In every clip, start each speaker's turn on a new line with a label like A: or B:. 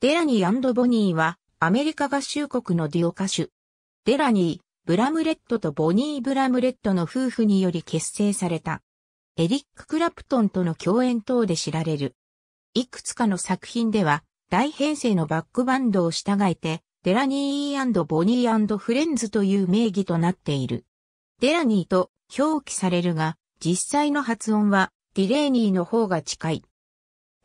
A: デラニーボニーはアメリカ合衆国のデュオ歌手。デラニー、ブラムレットとボニー・ブラムレットの夫婦により結成された。エリック・クラプトンとの共演等で知られる。いくつかの作品では大編成のバックバンドを従えてデラニーボニーフレンズという名義となっている。デラニーと表記されるが実際の発音はディレーニーの方が近い。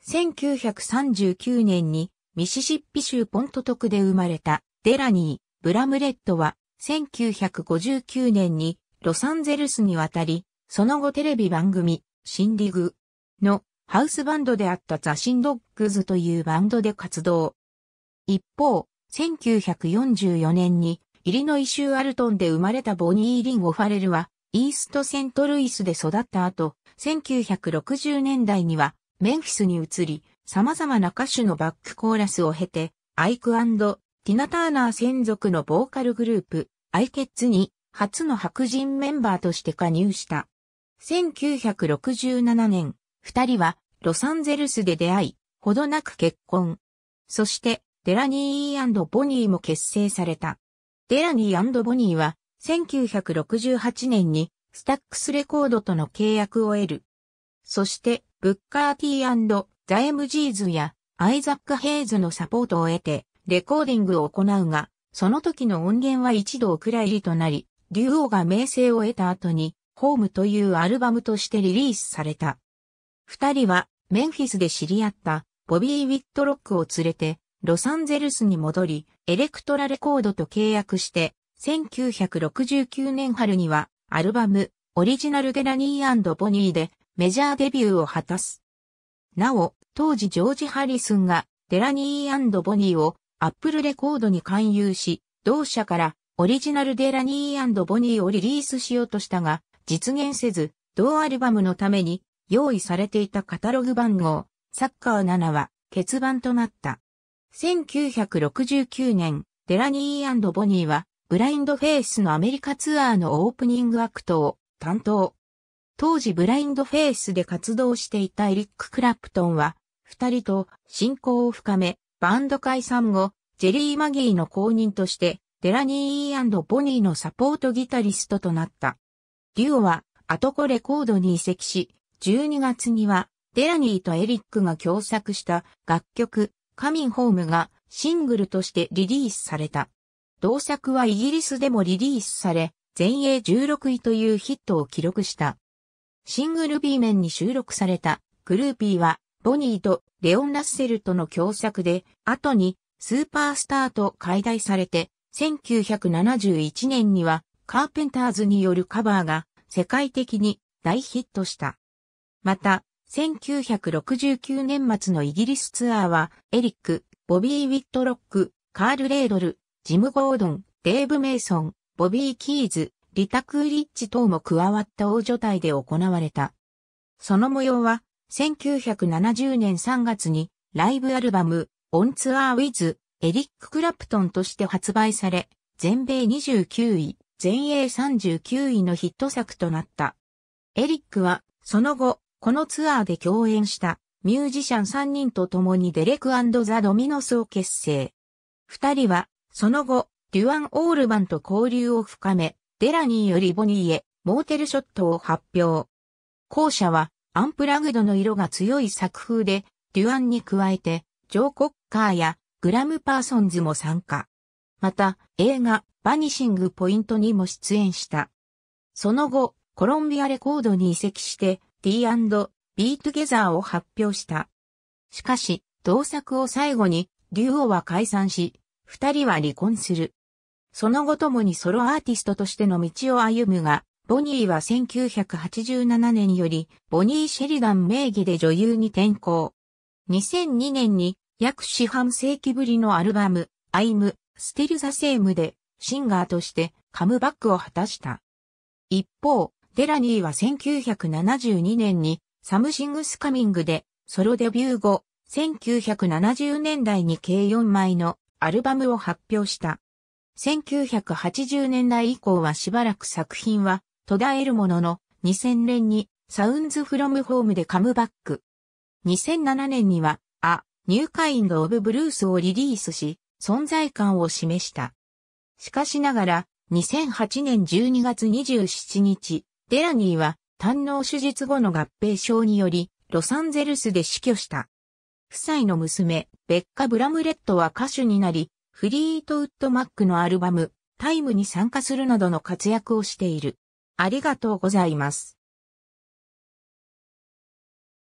A: 1939年にミシシッピ州ポントトクで生まれたデラニー・ブラムレットは1959年にロサンゼルスに渡り、その後テレビ番組、シンディグのハウスバンドであったザ・シンドッグズというバンドで活動。一方、1944年にイリノイ州アルトンで生まれたボニー・リン・オファレルは、イーストセントルイスで育った後、1960年代にはメンフィスに移り、様々な歌手のバックコーラスを経て、アイクティナ・ターナー専属のボーカルグループ、アイケッツに初の白人メンバーとして加入した。1967年、二人はロサンゼルスで出会い、ほどなく結婚。そして、デラニーボニーも結成された。デラニーボニーは、1968年にスタックスレコードとの契約を得る。そして、ブッカー T& ザ・エムジーズやアイザック・ヘイズのサポートを得て、レコーディングを行うが、その時の音源は一度お蔵入りとなり、竜王が名声を得た後に、ホームというアルバムとしてリリースされた。二人は、メンフィスで知り合った、ボビー・ウィットロックを連れて、ロサンゼルスに戻り、エレクトラレコードと契約して、1969年春には、アルバム、オリジナルゲラニーボニーで、メジャーデビューを果たす。なお、当時ジョージ・ハリスンがデラニーボニーをアップルレコードに勧誘し、同社からオリジナルデラニーボニーをリリースしようとしたが、実現せず、同アルバムのために用意されていたカタログ番号、サッカー7は欠番となった。1969年、デラニーボニーは、ブラインドフェイスのアメリカツアーのオープニングアクトを担当。当時ブラインドフェイスで活動していたエリック・クラプトンは、二人と親交を深め、バンド解散後、ジェリー・マギーの後任として、デラニーボニーのサポートギタリストとなった。デュオは、アトコレコードに移籍し、12月には、デラニーとエリックが共作した楽曲、カミンホームがシングルとしてリリースされた。同作はイギリスでもリリースされ、全英16位というヒットを記録した。シングル B 面に収録されたグルーピーはボニーとレオン・ラッセルとの共作で、後にスーパースターと解体されて、1971年にはカーペンターズによるカバーが世界的に大ヒットした。また、1969年末のイギリスツアーは、エリック、ボビー・ウィットロック、カール・レードル、ジム・ゴードン、デーブ・メイソン、ボビー・キーズ、リタ・クーリッチ等も加わった大所帯で行われた。その模様は1970年3月にライブアルバム On Tour with エリック・クラプトンとして発売され、全米29位、全英39位のヒット作となった。エリックは、その後、このツアーで共演したミュージシャン3人と共にデレクザ・ドミノスを結成。二人は、その後、デュアン・オールマンと交流を深め、デラニーよりボニーへ、モーテルショットを発表。後者は、アンプラグドの色が強い作風で、デュアンに加えて、ジョー・コッカーやグラム・パーソンズも参加。また、映画、バニシング・ポイントにも出演した。その後、コロンビアレコードに移籍して D&B Together を発表した。しかし、同作を最後に、デュオは解散し、二人は離婚する。その後ともにソロアーティストとしての道を歩むが、ボニーは1987年より、ボニー・シェリダン名義で女優に転向。2002年に、約四半世紀ぶりのアルバム、アイム、ステルザ・セームで、シンガーとしてカムバックを果たした。一方、デラニーは1972年に、サムシングスカミングで、ソロデビュー後、1970年代に計4枚のアルバムを発表した。1980年代以降はしばらく作品は途絶えるものの、2000年にサウンズフロムホームでカムバック。2007年には、あ、ニューカインド・オブ・ブルースをリリースし、存在感を示した。しかしながら、2008年12月27日、デラニーは、胆脳手術後の合併症により、ロサンゼルスで死去した。夫妻の娘、ベッカ・ブラムレットは歌手になり、フリートウッドマックのアルバム、タイムに参加するなどの活躍をしている。ありがとうございます。